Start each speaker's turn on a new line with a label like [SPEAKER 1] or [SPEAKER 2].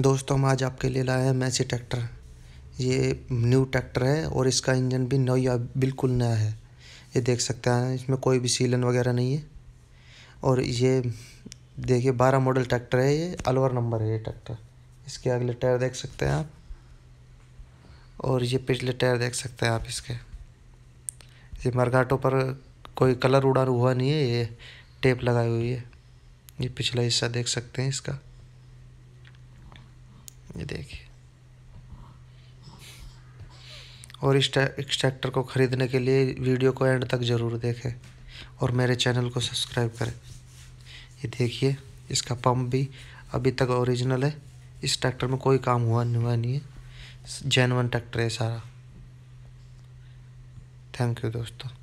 [SPEAKER 1] दोस्तों हम आज आपके लिए लाए हैं मैसी ट्रैक्टर ये न्यू ट्रैक्टर है और इसका इंजन भी या बिल्कुल नया है ये देख सकते हैं इसमें कोई भी सीलन वगैरह नहीं है और ये देखिए बारह मॉडल ट्रैक्टर है ये अलवर नंबर है ये ट्रैक्टर इसके अगले टायर देख सकते हैं आप और ये पिछले टायर देख सकते हैं आप इसके ये मरघाटों पर कोई कलर उड़ा हुआ नहीं है ये टेप लगाई हुई है ये पिछला हिस्सा देख सकते हैं इसका ये देखिए और इस एक्सट्रैक्टर को ख़रीदने के लिए वीडियो को एंड तक ज़रूर देखें और मेरे चैनल को सब्सक्राइब करें ये देखिए इसका पंप भी अभी तक ओरिजिनल है इस ट्रैक्टर में कोई काम हुआ नहीं हुआ नहीं है जैनवन ट्रैक्टर है सारा थैंक यू दोस्तों